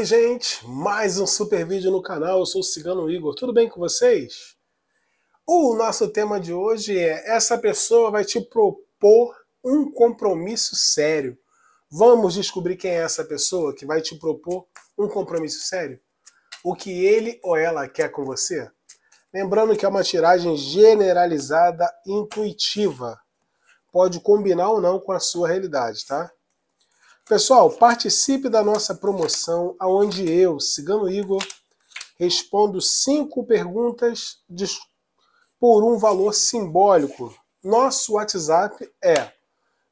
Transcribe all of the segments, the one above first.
Oi, gente! Mais um super vídeo no canal. Eu sou o Cigano Igor. Tudo bem com vocês? O nosso tema de hoje é: essa pessoa vai te propor um compromisso sério. Vamos descobrir quem é essa pessoa que vai te propor um compromisso sério? O que ele ou ela quer com você? Lembrando que é uma tiragem generalizada intuitiva. Pode combinar ou não com a sua realidade, tá? Pessoal, participe da nossa promoção, aonde eu, Cigano Igor, respondo cinco perguntas de, por um valor simbólico. Nosso WhatsApp é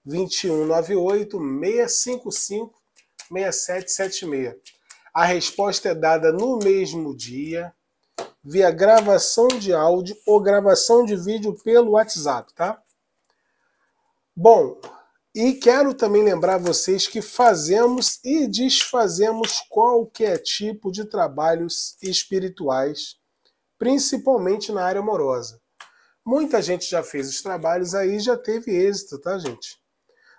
2198 655 6776. A resposta é dada no mesmo dia, via gravação de áudio ou gravação de vídeo pelo WhatsApp, tá? Bom, e quero também lembrar vocês que fazemos e desfazemos qualquer tipo de trabalhos espirituais, principalmente na área amorosa. Muita gente já fez os trabalhos aí e já teve êxito, tá, gente?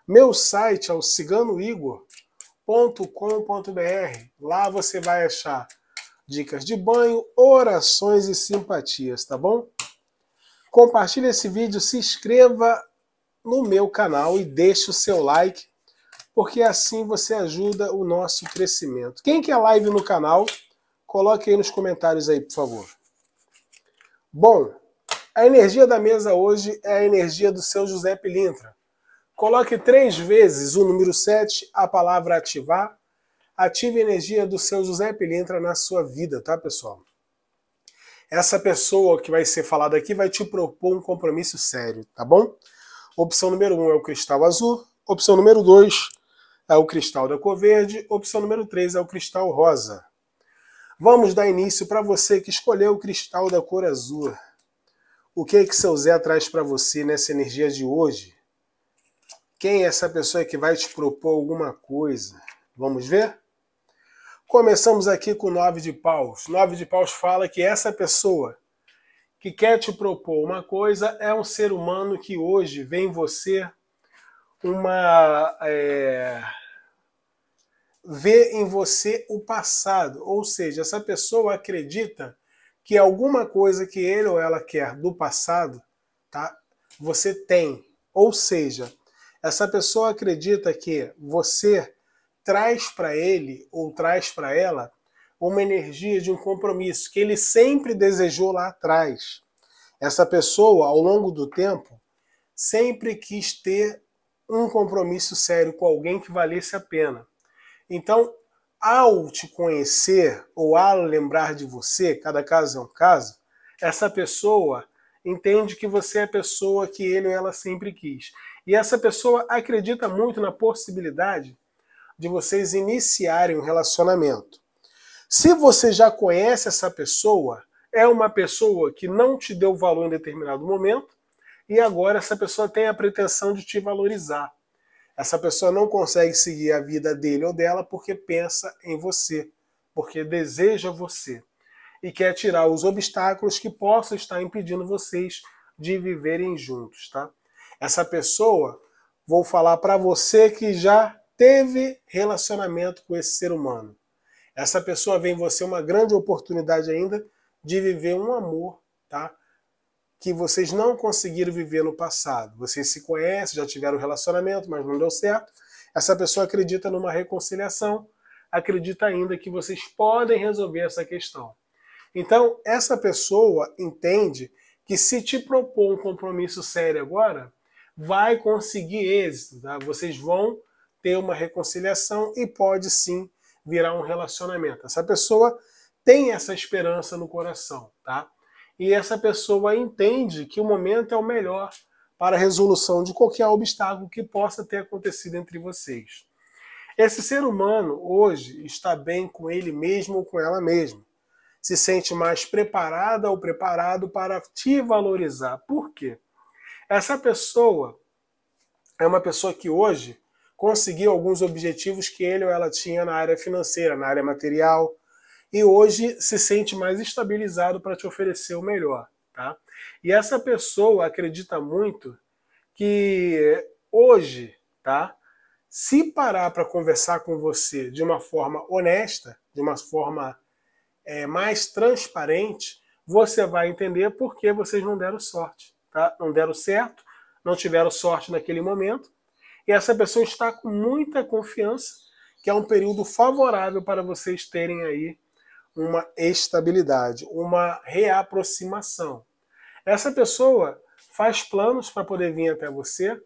Meu site é o ciganoigor.com.br. Lá você vai achar dicas de banho, orações e simpatias, tá bom? Compartilhe esse vídeo, se inscreva no meu canal e deixe o seu like, porque assim você ajuda o nosso crescimento. Quem quer live no canal, coloque aí nos comentários aí, por favor. Bom, a energia da mesa hoje é a energia do seu José Pilintra. Coloque três vezes o número 7, a palavra ativar. Ative a energia do seu José Pilintra na sua vida, tá, pessoal? Essa pessoa que vai ser falada aqui vai te propor um compromisso sério, tá bom? Opção número 1 um é o cristal azul, opção número 2 é o cristal da cor verde, opção número 3 é o cristal rosa. Vamos dar início para você que escolheu o cristal da cor azul. O que é que seu Zé traz para você nessa energia de hoje? Quem é essa pessoa que vai te propor alguma coisa? Vamos ver? Começamos aqui com o nove de paus. Nove de paus fala que essa pessoa que quer te propor uma coisa é um ser humano que hoje vê em você uma. É, vê em você o passado. Ou seja, essa pessoa acredita que alguma coisa que ele ou ela quer do passado, tá? Você tem. Ou seja, essa pessoa acredita que você traz para ele ou traz para ela uma energia de um compromisso que ele sempre desejou lá atrás. Essa pessoa, ao longo do tempo, sempre quis ter um compromisso sério com alguém que valesse a pena. Então, ao te conhecer ou ao lembrar de você, cada caso é um caso, essa pessoa entende que você é a pessoa que ele ou ela sempre quis. E essa pessoa acredita muito na possibilidade de vocês iniciarem um relacionamento. Se você já conhece essa pessoa, é uma pessoa que não te deu valor em determinado momento e agora essa pessoa tem a pretensão de te valorizar. Essa pessoa não consegue seguir a vida dele ou dela porque pensa em você, porque deseja você e quer tirar os obstáculos que possam estar impedindo vocês de viverem juntos, tá? Essa pessoa, vou falar para você que já teve relacionamento com esse ser humano. Essa pessoa vê em você uma grande oportunidade ainda de viver um amor, tá? Que vocês não conseguiram viver no passado. Vocês se conhecem, já tiveram um relacionamento, mas não deu certo. Essa pessoa acredita numa reconciliação, acredita ainda que vocês podem resolver essa questão. Então, essa pessoa entende que se te propor um compromisso sério agora, vai conseguir êxito, tá? Vocês vão ter uma reconciliação e pode sim virar um relacionamento. Essa pessoa tem essa esperança no coração, tá? E essa pessoa entende que o momento é o melhor para a resolução de qualquer obstáculo que possa ter acontecido entre vocês. Esse ser humano hoje está bem com ele mesmo ou com ela mesma. Se sente mais preparada ou preparado para te valorizar. Por quê? Essa pessoa é uma pessoa que hoje conseguir alguns objetivos que ele ou ela tinha na área financeira, na área material, e hoje se sente mais estabilizado para te oferecer o melhor. Tá? E essa pessoa acredita muito que hoje, tá? Se parar para conversar com você de uma forma honesta, de uma forma é, mais transparente, você vai entender por que vocês não deram sorte, tá? Não deram certo, não tiveram sorte naquele momento e essa pessoa está com muita confiança, que é um período favorável para vocês terem aí uma estabilidade, uma reaproximação. Essa pessoa faz planos para poder vir até você,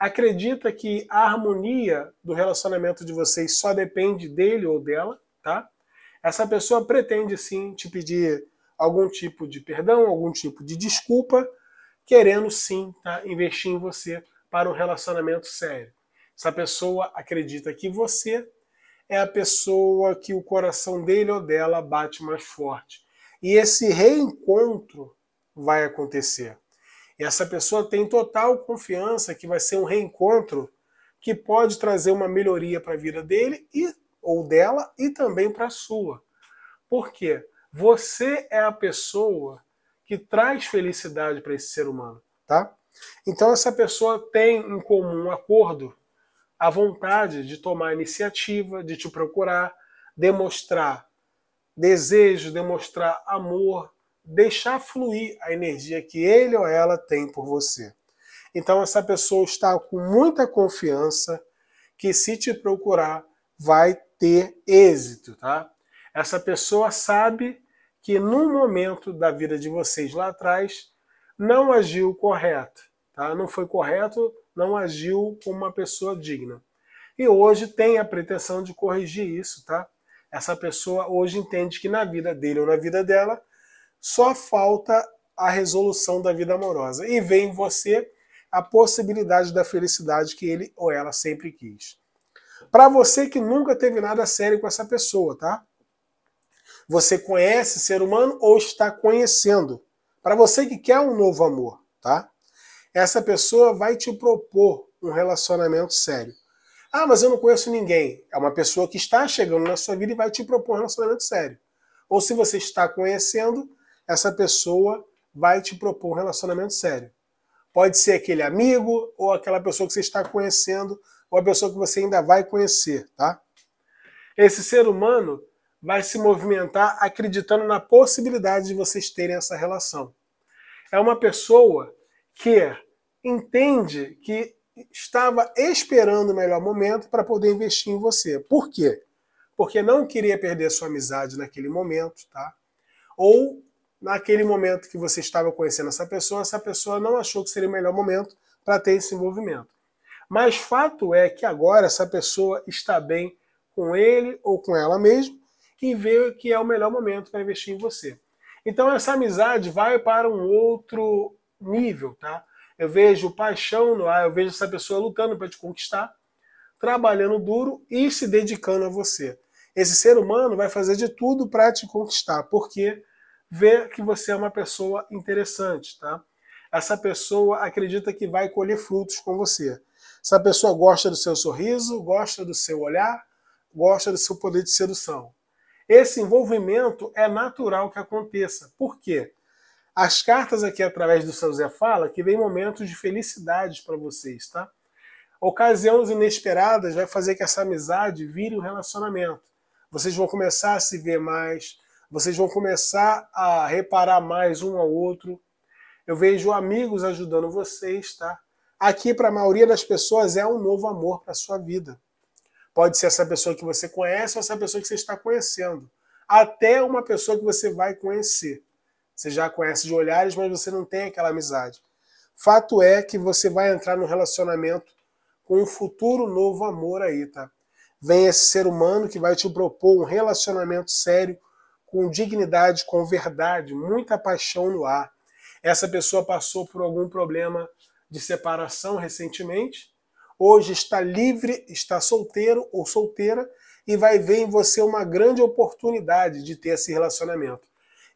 acredita que a harmonia do relacionamento de vocês só depende dele ou dela, tá? Essa pessoa pretende sim te pedir algum tipo de perdão, algum tipo de desculpa, querendo sim tá? investir em você para um relacionamento sério. Essa pessoa acredita que você é a pessoa que o coração dele ou dela bate mais forte. E esse reencontro vai acontecer. E essa pessoa tem total confiança que vai ser um reencontro que pode trazer uma melhoria para a vida dele e ou dela e também para a sua. Por quê? Você é a pessoa que traz felicidade para esse ser humano, tá? Então, essa pessoa tem em comum acordo a vontade de tomar a iniciativa, de te procurar, demonstrar desejo, demonstrar amor, deixar fluir a energia que ele ou ela tem por você. Então, essa pessoa está com muita confiança que, se te procurar, vai ter êxito, tá? Essa pessoa sabe que num momento da vida de vocês lá atrás não agiu correto, tá? não foi correto, não agiu como uma pessoa digna. E hoje tem a pretensão de corrigir isso, tá? Essa pessoa hoje entende que na vida dele ou na vida dela só falta a resolução da vida amorosa e vem em você a possibilidade da felicidade que ele ou ela sempre quis. Para você que nunca teve nada sério com essa pessoa, tá? Você conhece ser humano ou está conhecendo? Para você que quer um novo amor, tá? Essa pessoa vai te propor um relacionamento sério. Ah, mas eu não conheço ninguém. É uma pessoa que está chegando na sua vida e vai te propor um relacionamento sério. Ou se você está conhecendo, essa pessoa vai te propor um relacionamento sério. Pode ser aquele amigo ou aquela pessoa que você está conhecendo ou a pessoa que você ainda vai conhecer, tá? Esse ser humano vai se movimentar acreditando na possibilidade de vocês terem essa relação. É uma pessoa que entende que estava esperando o melhor momento para poder investir em você. Por quê? Porque não queria perder sua amizade naquele momento, tá? Ou naquele momento que você estava conhecendo essa pessoa, essa pessoa não achou que seria o melhor momento para ter esse envolvimento. Mas fato é que agora essa pessoa está bem com ele ou com ela mesmo que vê que é o melhor momento para investir em você. Então essa amizade vai para um outro nível, tá? Eu vejo paixão no ar, eu vejo essa pessoa lutando para te conquistar, trabalhando duro e se dedicando a você. Esse ser humano vai fazer de tudo para te conquistar, porque vê que você é uma pessoa interessante, tá? Essa pessoa acredita que vai colher frutos com você. Essa pessoa gosta do seu sorriso, gosta do seu olhar, gosta do seu poder de sedução. Esse envolvimento é natural que aconteça. Por quê? As cartas aqui através do São Zé fala que vem momentos de felicidade para vocês, tá? Ocasiões inesperadas vai fazer que essa amizade vire um relacionamento. Vocês vão começar a se ver mais, vocês vão começar a reparar mais um ao outro. Eu vejo amigos ajudando vocês, tá? Aqui para a maioria das pessoas é um novo amor para sua vida. Pode ser essa pessoa que você conhece ou essa pessoa que você está conhecendo. Até uma pessoa que você vai conhecer. Você já conhece de olhares, mas você não tem aquela amizade. Fato é que você vai entrar no relacionamento com um futuro novo amor aí, tá? Vem esse ser humano que vai te propor um relacionamento sério, com dignidade, com verdade, muita paixão no ar. Essa pessoa passou por algum problema de separação recentemente hoje está livre, está solteiro ou solteira e vai ver em você uma grande oportunidade de ter esse relacionamento.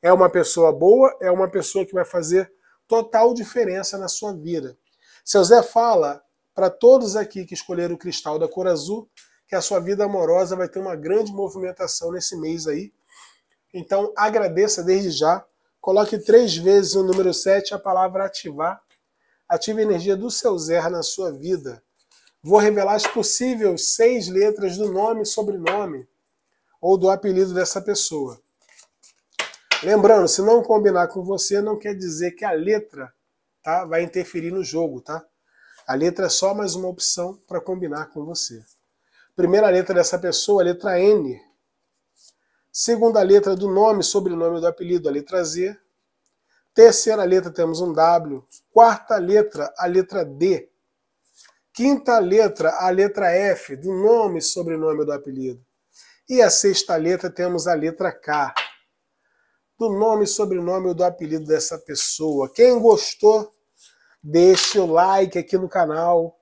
É uma pessoa boa, é uma pessoa que vai fazer total diferença na sua vida. Seu Zé fala para todos aqui que escolheram o cristal da cor azul que a sua vida amorosa vai ter uma grande movimentação nesse mês aí. Então agradeça desde já. Coloque três vezes o número 7, a palavra ativar. Ative a energia do seu Zé na sua vida. Vou revelar as possíveis seis letras do nome e sobrenome ou do apelido dessa pessoa. Lembrando, se não combinar com você, não quer dizer que a letra tá, vai interferir no jogo, tá? A letra é só mais uma opção para combinar com você. Primeira letra dessa pessoa, a letra N. Segunda letra do nome, sobrenome do apelido, a letra Z. Terceira letra temos um W. Quarta letra, a letra D. Quinta letra, a letra F, do nome e sobrenome do apelido. E a sexta letra, temos a letra K, do nome e sobrenome do apelido dessa pessoa. Quem gostou, deixe o like aqui no canal.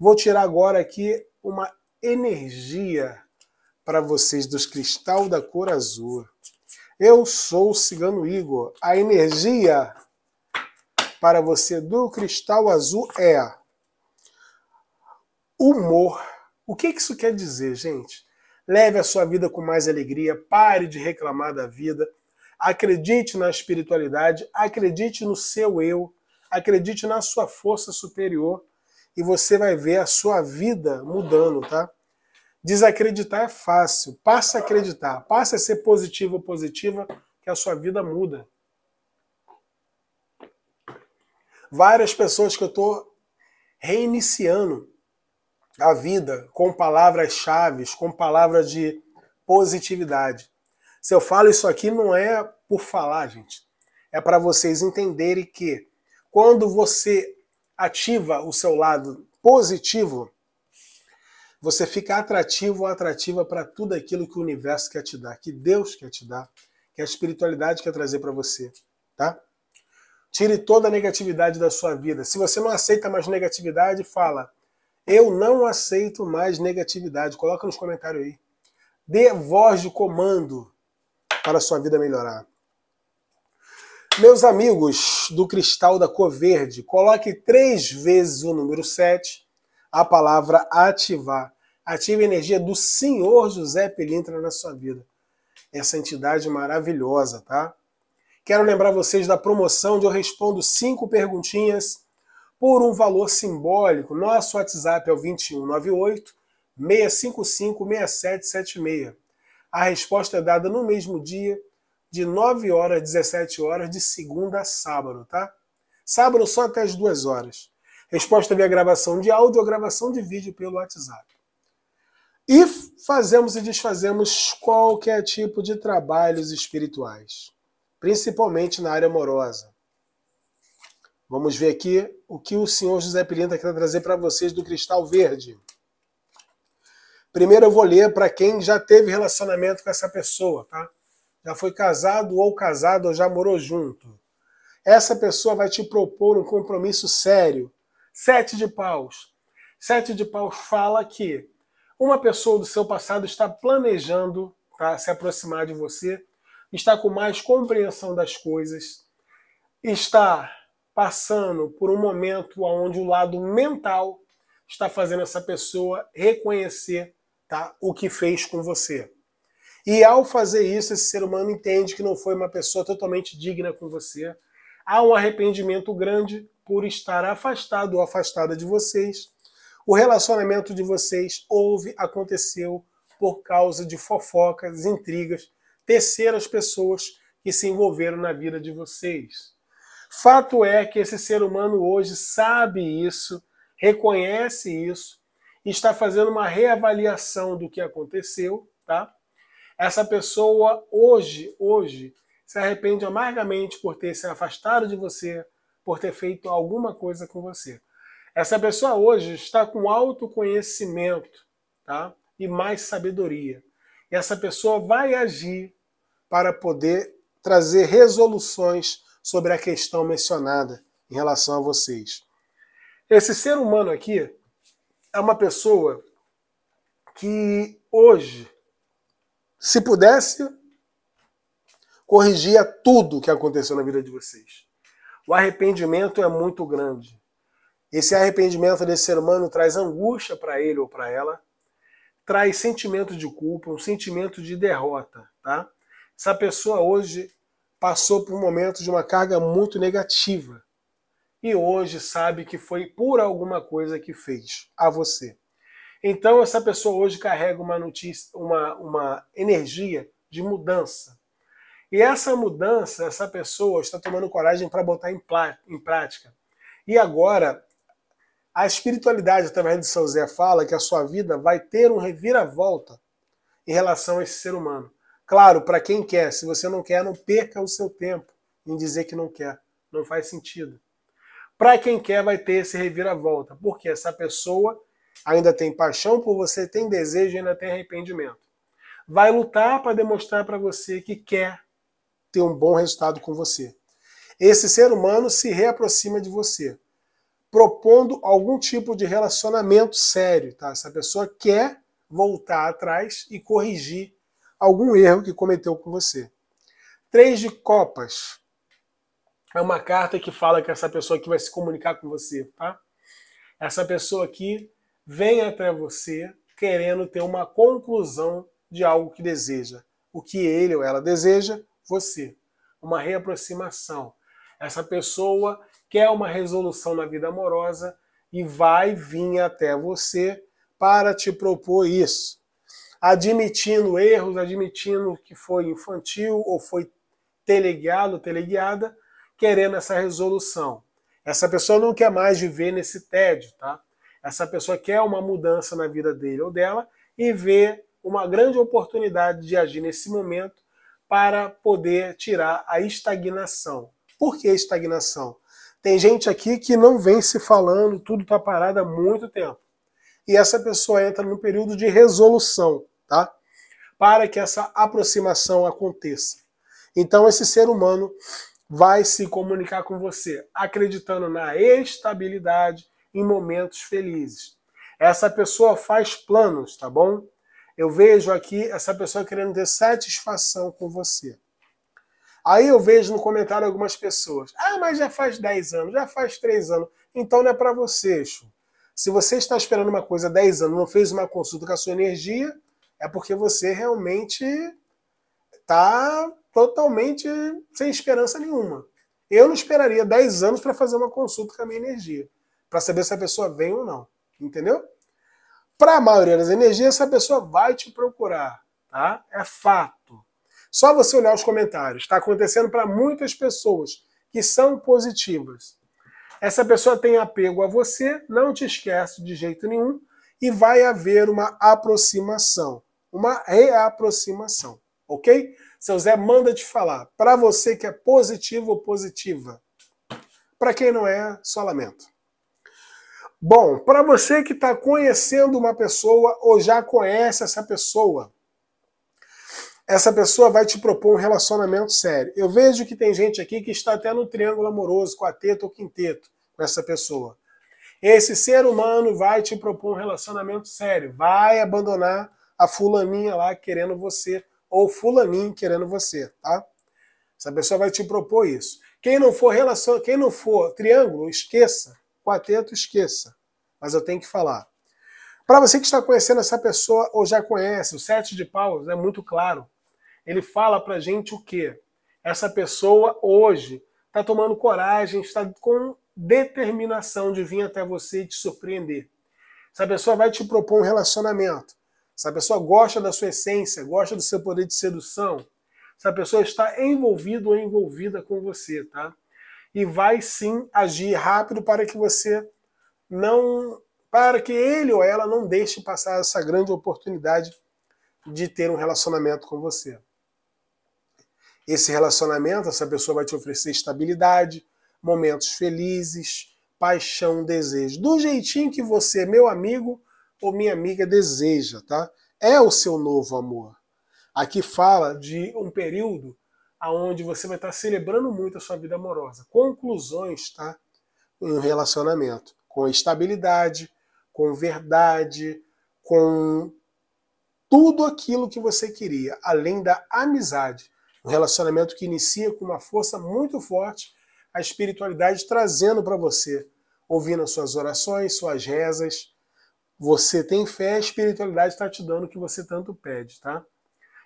Vou tirar agora aqui uma energia para vocês dos Cristal da Cor Azul. Eu sou o Cigano Igor. A energia para você do Cristal Azul é humor. O que isso quer dizer, gente? Leve a sua vida com mais alegria, pare de reclamar da vida, acredite na espiritualidade, acredite no seu eu, acredite na sua força superior e você vai ver a sua vida mudando, tá? Desacreditar é fácil, passa a acreditar, passa a ser positivo ou positiva que a sua vida muda. Várias pessoas que eu estou reiniciando a vida com palavras-chave, com palavras de positividade. Se eu falo isso aqui, não é por falar, gente. É para vocês entenderem que quando você ativa o seu lado positivo, você fica atrativo ou atrativa para tudo aquilo que o universo quer te dar, que Deus quer te dar, que a espiritualidade quer trazer para você, tá? Tire toda a negatividade da sua vida. Se você não aceita mais negatividade, fala: eu não aceito mais negatividade. Coloca nos comentários aí. Dê voz de comando para a sua vida melhorar. Meus amigos do Cristal da Cor Verde, coloque três vezes o número 7, a palavra ativar. Ative a energia do Senhor José Pelintra na sua vida. Essa entidade maravilhosa, tá? Quero lembrar vocês da promoção onde eu respondo cinco perguntinhas por um valor simbólico. Nosso WhatsApp é o 2198 655 6776. A resposta é dada no mesmo dia, de 9 horas a 17 horas, de segunda a sábado, tá? Sábado só até as 2 horas. Resposta via gravação de áudio ou gravação de vídeo pelo WhatsApp. E fazemos e desfazemos qualquer tipo de trabalhos espirituais, principalmente na área amorosa. Vamos ver aqui o que o senhor José Pilinta quer trazer para vocês do cristal verde. Primeiro eu vou ler para quem já teve relacionamento com essa pessoa, tá? Já foi casado ou casado ou já morou junto. Essa pessoa vai te propor um compromisso sério. Sete de paus. Sete de paus fala que uma pessoa do seu passado está planejando tá, se aproximar de você, está com mais compreensão das coisas, está passando por um momento onde o lado mental está fazendo essa pessoa reconhecer tá, o que fez com você. E ao fazer isso, esse ser humano entende que não foi uma pessoa totalmente digna com você. Há um arrependimento grande por estar afastado ou afastada de vocês. O relacionamento de vocês houve, aconteceu por causa de fofocas, intrigas, terceiras pessoas que se envolveram na vida de vocês. Fato é que esse ser humano hoje sabe isso, reconhece isso, e está fazendo uma reavaliação do que aconteceu, tá? Essa pessoa hoje, hoje, se arrepende amargamente por ter se afastado de você, por ter feito alguma coisa com você. Essa pessoa hoje está com autoconhecimento, tá? E mais sabedoria. E essa pessoa vai agir para poder trazer resoluções sobre a questão mencionada em relação a vocês. Esse ser humano aqui é uma pessoa que hoje, se pudesse, corrigia tudo o que aconteceu na vida de vocês. O arrependimento é muito grande. Esse arrependimento desse ser humano traz angústia para ele ou para ela, traz sentimento de culpa, um sentimento de derrota, tá? Essa pessoa hoje passou por um momento de uma carga muito negativa e hoje sabe que foi por alguma coisa que fez a você. Então essa pessoa hoje carrega uma notícia, uma, uma energia de mudança. E essa mudança, essa pessoa está tomando coragem para botar em, em prática. E agora, a espiritualidade, através de São Zé, fala que a sua vida vai ter um reviravolta em relação a esse ser humano. Claro, para quem quer, se você não quer, não perca o seu tempo em dizer que não quer. Não faz sentido. Para quem quer, vai ter esse reviravolta, porque essa pessoa ainda tem paixão por você, tem desejo e ainda tem arrependimento. Vai lutar para demonstrar para você que quer ter um bom resultado com você. Esse ser humano se reaproxima de você, propondo algum tipo de relacionamento sério, tá? Essa pessoa quer voltar atrás e corrigir algum erro que cometeu com você. Três de Copas é uma carta que fala que essa pessoa aqui vai se comunicar com você, tá? Essa pessoa aqui vem até você querendo ter uma conclusão de algo que deseja. O que ele ou ela deseja, você. Uma reaproximação. Essa pessoa quer uma resolução na vida amorosa e vai vir até você para te propor isso admitindo erros, admitindo que foi infantil ou foi teleguiado, teleguiada, querendo essa resolução. Essa pessoa não quer mais viver nesse tédio, tá? Essa pessoa quer uma mudança na vida dele ou dela e vê uma grande oportunidade de agir nesse momento para poder tirar a estagnação. Por que estagnação? Tem gente aqui que não vem se falando, tudo está parado há muito tempo. E essa pessoa entra no período de resolução tá? Para que essa aproximação aconteça. Então esse ser humano vai se comunicar com você acreditando na estabilidade em momentos felizes. Essa pessoa faz planos, tá bom? Eu vejo aqui essa pessoa querendo ter satisfação com você. Aí eu vejo no comentário algumas pessoas: "Ah, mas já faz 10 anos, já faz 3 anos, então não é para você, Exu. Se você está esperando uma coisa há 10 anos, não fez uma consulta com a sua energia, é porque você realmente está totalmente sem esperança nenhuma. Eu não esperaria 10 anos para fazer uma consulta com a minha energia, para saber se a pessoa vem ou não, entendeu? Para a maioria das energias, essa pessoa vai te procurar, tá? É fato. Só você olhar os comentários. Está acontecendo para muitas pessoas que são positivas. Essa pessoa tem apego a você, não te esquece de jeito nenhum e vai haver uma aproximação uma reaproximação, ok? Seu Zé manda te falar. Para você que é positivo ou positiva. Para quem não é, só lamento. Bom, para você que está conhecendo uma pessoa ou já conhece essa pessoa, essa pessoa vai te propor um relacionamento sério. Eu vejo que tem gente aqui que está até no triângulo amoroso, quarteto ou quinteto com essa pessoa. Esse ser humano vai te propor um relacionamento sério, vai abandonar a fulaninha lá querendo você, ou fulaninho querendo você, tá? Essa pessoa vai te propor isso. Quem não for relação, quem não for triângulo, esqueça. Quarteto, esqueça. Mas eu tenho que falar. Para você que está conhecendo essa pessoa ou já conhece, o sete de paus é muito claro. Ele fala para gente o quê? Essa pessoa hoje está tomando coragem, está com determinação de vir até você e te surpreender. Essa pessoa vai te propor um relacionamento se a pessoa gosta da sua essência, gosta do seu poder de sedução, se a pessoa está envolvido ou envolvida com você, tá? E vai sim agir rápido para que você não. para que ele ou ela não deixe passar essa grande oportunidade de ter um relacionamento com você. Esse relacionamento, essa pessoa vai te oferecer estabilidade, momentos felizes, paixão, desejo. Do jeitinho que você, meu amigo, ou minha amiga deseja, tá? É o seu novo amor. Aqui fala de um período aonde você vai estar celebrando muito a sua vida amorosa. Conclusões, tá? Em um relacionamento. Com estabilidade, com verdade, com tudo aquilo que você queria, além da amizade. Um relacionamento que inicia com uma força muito forte, a espiritualidade trazendo para você, ouvindo suas orações, suas rezas, você tem fé, a espiritualidade está te dando o que você tanto pede, tá?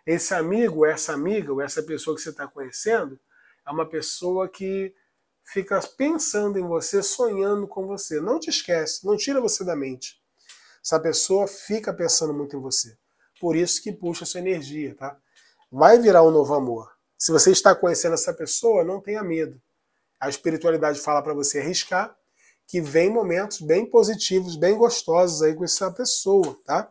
Esse amigo, essa amiga, ou essa pessoa que você está conhecendo, é uma pessoa que fica pensando em você, sonhando com você. Não te esquece, não tira você da mente. Essa pessoa fica pensando muito em você. Por isso que puxa sua energia, tá? Vai virar um novo amor. Se você está conhecendo essa pessoa, não tenha medo. A espiritualidade fala para você arriscar, que vem momentos bem positivos, bem gostosos aí com essa pessoa, tá?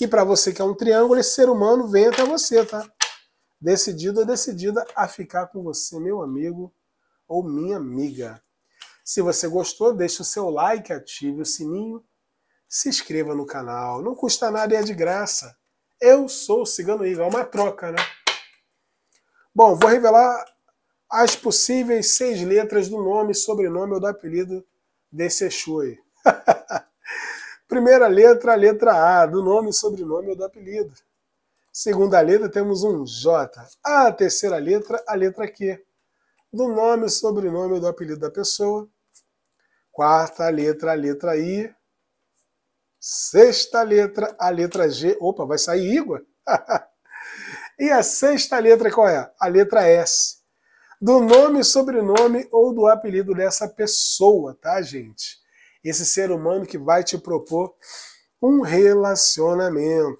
E para você que é um triângulo, esse ser humano vem até você, tá? Decidido ou decidida a ficar com você, meu amigo ou minha amiga. Se você gostou, deixe o seu like, ative o sininho, se inscreva no canal. Não custa nada e é de graça. Eu sou o Cigano Igor, é uma troca, né? Bom, vou revelar as possíveis seis letras do nome, sobrenome ou do apelido desse Exu aí. Primeira letra, a letra A, do nome, sobrenome ou do apelido. Segunda letra, temos um J. A terceira letra, a letra Q. Do nome, sobrenome ou do apelido da pessoa. Quarta letra, a letra I. Sexta letra, a letra G. Opa, vai sair igual e a sexta letra qual é? A letra S do nome, sobrenome ou do apelido dessa pessoa, tá, gente? Esse ser humano que vai te propor um relacionamento.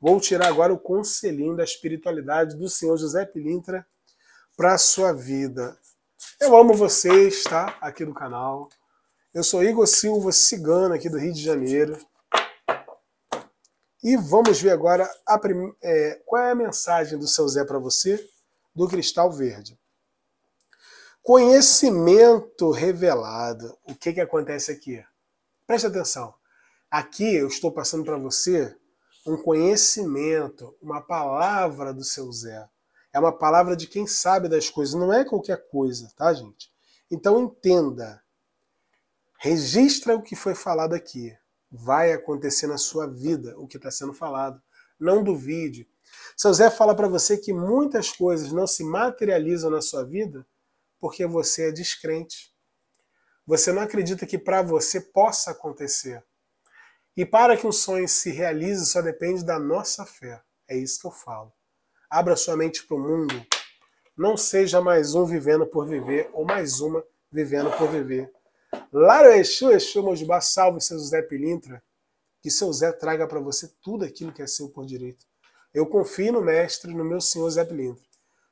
Vou tirar agora o conselhinho da espiritualidade do senhor José Pilintra para sua vida. Eu amo vocês, tá? Aqui do canal. Eu sou Igor Silva, cigano aqui do Rio de Janeiro. E vamos ver agora a prim... é, qual é a mensagem do seu Zé para você do Cristal Verde. Conhecimento revelado. O que, que acontece aqui? Preste atenção. Aqui eu estou passando para você um conhecimento, uma palavra do seu Zé. É uma palavra de quem sabe das coisas, não é qualquer coisa, tá, gente? Então entenda. Registra o que foi falado aqui. Vai acontecer na sua vida o que está sendo falado. Não duvide. Seu Zé fala para você que muitas coisas não se materializam na sua vida porque você é descrente. Você não acredita que para você possa acontecer. E para que um sonho se realize só depende da nossa fé. É isso que eu falo. Abra sua mente para o mundo. Não seja mais um vivendo por viver ou mais uma vivendo por viver. Laro Exu, Exu Mojubá, salve seu Zé Pilintra. Que seu Zé traga para você tudo aquilo que é seu por direito. Eu confio no mestre, no meu senhor Zé Pilintra.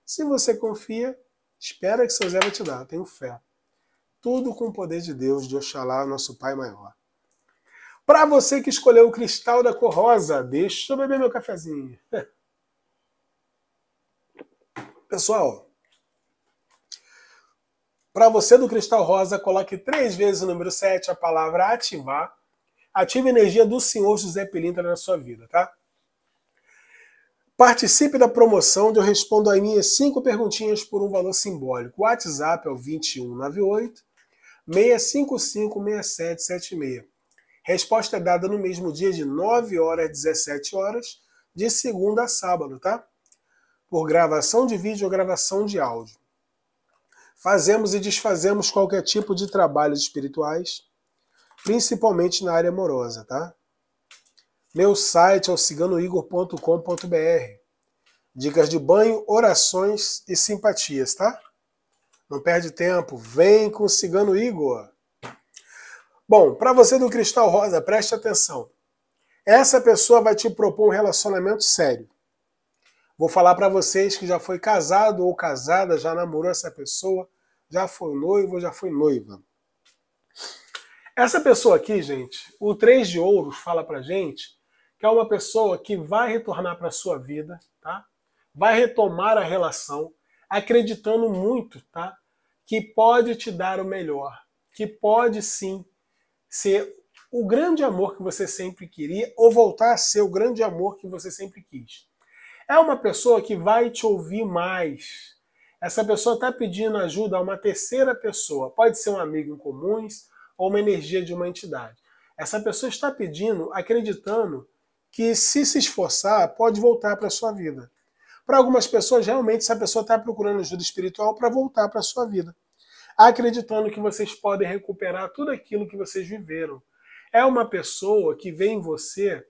Se você confia, Espera que seu Zé vai te dar, tenho fé. Tudo com o poder de Deus, de Oxalá, nosso Pai maior. Para você que escolheu o cristal da cor rosa, deixa eu beber meu cafezinho. Pessoal, para você do cristal rosa, coloque três vezes o número 7, a palavra ativar. Ative a energia do Senhor José Pelintra na sua vida, tá? Participe da promoção onde eu respondo as minhas cinco perguntinhas por um valor simbólico. O WhatsApp é o 2198 655 6776. Resposta é dada no mesmo dia de 9 horas às 17 horas, de segunda a sábado, tá? Por gravação de vídeo ou gravação de áudio. Fazemos e desfazemos qualquer tipo de trabalhos espirituais, principalmente na área amorosa, tá? Meu site é o ciganoigor.com.br. Dicas de banho, orações e simpatias, tá? Não perde tempo, vem com o Cigano Igor. Bom, para você do Cristal Rosa, preste atenção. Essa pessoa vai te propor um relacionamento sério. Vou falar para vocês que já foi casado ou casada, já namorou essa pessoa, já foi noivo ou já foi noiva. Essa pessoa aqui, gente, o três de ouros fala pra gente que é uma pessoa que vai retornar para a sua vida, tá? vai retomar a relação, acreditando muito tá? que pode te dar o melhor, que pode sim ser o grande amor que você sempre queria ou voltar a ser o grande amor que você sempre quis. É uma pessoa que vai te ouvir mais. Essa pessoa está pedindo ajuda a uma terceira pessoa. Pode ser um amigo em comuns ou uma energia de uma entidade. Essa pessoa está pedindo, acreditando que, se se esforçar, pode voltar para a sua vida. Para algumas pessoas, realmente, essa pessoa está procurando ajuda espiritual para voltar para a sua vida, acreditando que vocês podem recuperar tudo aquilo que vocês viveram. É uma pessoa que vê em você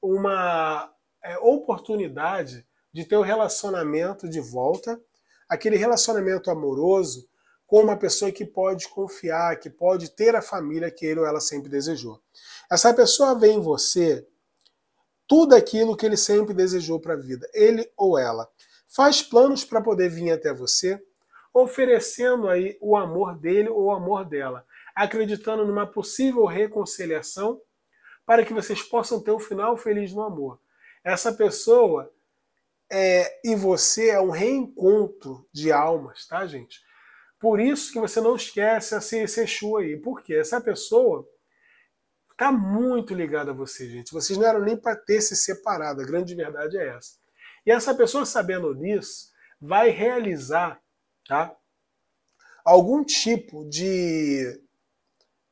uma é, oportunidade de ter um relacionamento de volta, aquele relacionamento amoroso com uma pessoa que pode confiar, que pode ter a família que ele ou ela sempre desejou. Essa pessoa vê em você tudo aquilo que ele sempre desejou para a vida, ele ou ela. Faz planos para poder vir até você, oferecendo aí o amor dele ou o amor dela, acreditando numa possível reconciliação para que vocês possam ter um final feliz no amor. Essa pessoa é, e você é um reencontro de almas, tá, gente? Por isso que você não esquece esse Exu aí. Porque essa pessoa está muito ligado a você, gente. Vocês não eram nem para ter se separado, a grande verdade é essa. E essa pessoa, sabendo disso, vai realizar tá, algum tipo de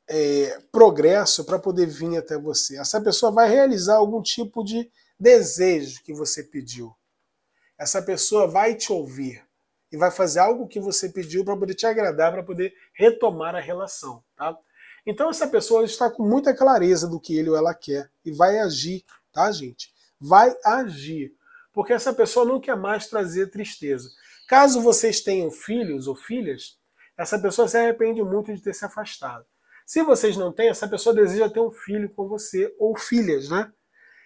é, progresso para poder vir até você. Essa pessoa vai realizar algum tipo de desejo que você pediu. Essa pessoa vai te ouvir e vai fazer algo que você pediu para poder te agradar, para poder retomar a relação. Tá? Então essa pessoa está com muita clareza do que ele ou ela quer e vai agir, tá, gente? Vai agir, porque essa pessoa não quer mais trazer tristeza. Caso vocês tenham filhos ou filhas, essa pessoa se arrepende muito de ter se afastado. Se vocês não têm, essa pessoa deseja ter um filho com você ou filhas, né?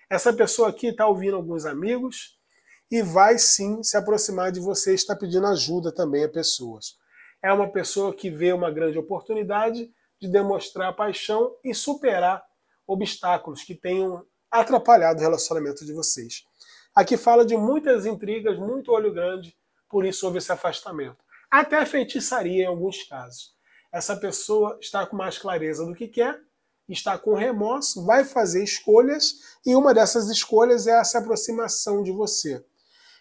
Essa pessoa aqui está ouvindo alguns amigos e vai sim se aproximar de você, está pedindo ajuda também a pessoas. É uma pessoa que vê uma grande oportunidade de demonstrar paixão e superar obstáculos que tenham atrapalhado o relacionamento de vocês. Aqui fala de muitas intrigas, muito olho grande, por isso houve esse afastamento. Até feitiçaria em alguns casos. Essa pessoa está com mais clareza do que quer, está com remorso, vai fazer escolhas e uma dessas escolhas é essa aproximação de você.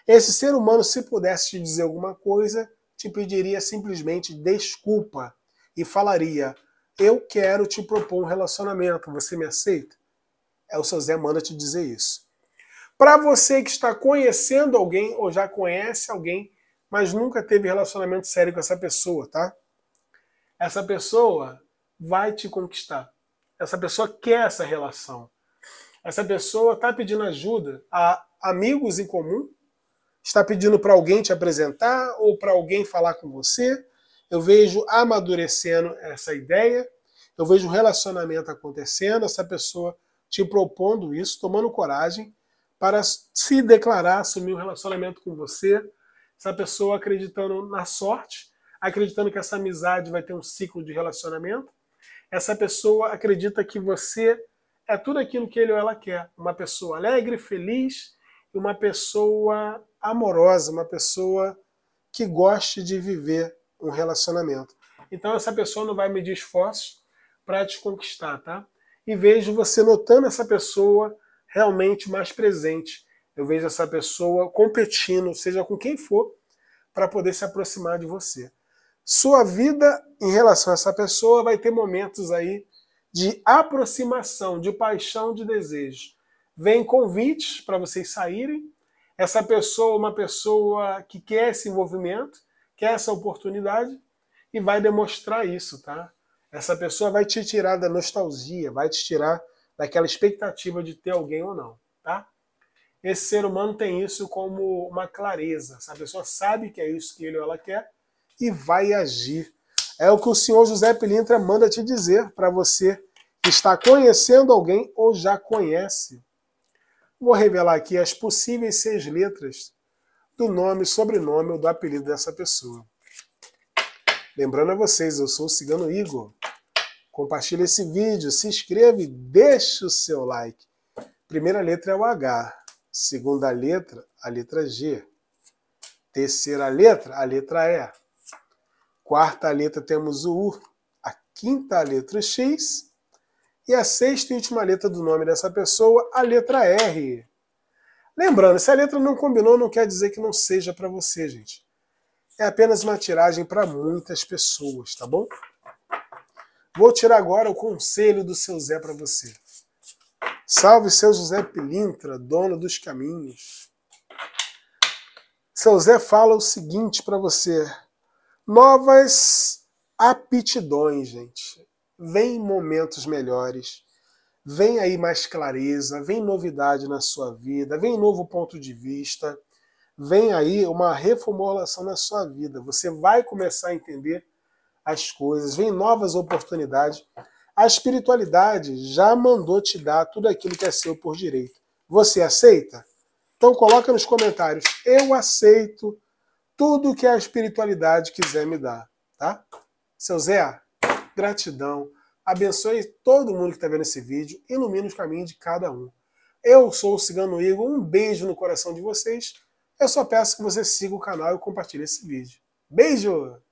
Esse ser humano, se pudesse te dizer alguma coisa, te pediria simplesmente desculpa e falaria: eu quero te propor um relacionamento, você me aceita? É o seu Zé manda te dizer isso. Para você que está conhecendo alguém ou já conhece alguém, mas nunca teve relacionamento sério com essa pessoa, tá? Essa pessoa vai te conquistar. Essa pessoa quer essa relação. Essa pessoa está pedindo ajuda a amigos em comum, está pedindo para alguém te apresentar ou para alguém falar com você eu vejo amadurecendo essa ideia, eu vejo um relacionamento acontecendo, essa pessoa te propondo isso, tomando coragem para se declarar, assumir um relacionamento com você, essa pessoa acreditando na sorte, acreditando que essa amizade vai ter um ciclo de relacionamento, essa pessoa acredita que você é tudo aquilo que ele ou ela quer, uma pessoa alegre, feliz, uma pessoa amorosa, uma pessoa que goste de viver um relacionamento. Então essa pessoa não vai medir esforços para te conquistar, tá? E vejo você notando essa pessoa realmente mais presente. Eu vejo essa pessoa competindo, seja com quem for, para poder se aproximar de você. Sua vida em relação a essa pessoa vai ter momentos aí de aproximação, de paixão, de desejo. Vem convites para vocês saírem. Essa pessoa é uma pessoa que quer esse envolvimento, quer essa oportunidade e vai demonstrar isso, tá? Essa pessoa vai te tirar da nostalgia, vai te tirar daquela expectativa de ter alguém ou não, tá? Esse ser humano tem isso como uma clareza. Essa pessoa sabe que é isso que ele ou ela quer e vai agir. É o que o senhor José Pilintra manda te dizer para você que está conhecendo alguém ou já conhece. Vou revelar aqui as possíveis seis letras do nome, sobrenome ou do apelido dessa pessoa. Lembrando a vocês, eu sou o Cigano Igor. Compartilhe esse vídeo, se inscreva e deixe o seu like. Primeira letra é o H, segunda letra, a letra G. Terceira letra, a letra E. Quarta letra temos o U, a quinta letra X e a sexta e última letra do nome dessa pessoa, a letra R. Lembrando, se a letra não combinou, não quer dizer que não seja para você, gente. É apenas uma tiragem para muitas pessoas, tá bom? Vou tirar agora o conselho do seu Zé para você. Salve seu José Pilintra, dono dos caminhos. Seu Zé fala o seguinte para você: novas aptidões, gente. Vem momentos melhores. Vem aí mais clareza, vem novidade na sua vida, vem novo ponto de vista, vem aí uma reformulação na sua vida. Você vai começar a entender as coisas, vem novas oportunidades. A espiritualidade já mandou te dar tudo aquilo que é seu por direito. Você aceita? Então coloca nos comentários. Eu aceito tudo que a espiritualidade quiser me dar, tá? Seu Zé, gratidão. Abençoe todo mundo que está vendo esse vídeo, ilumine os caminhos de cada um. Eu sou o Cigano Igor, um beijo no coração de vocês. Eu só peço que você siga o canal e compartilhe esse vídeo. Beijo!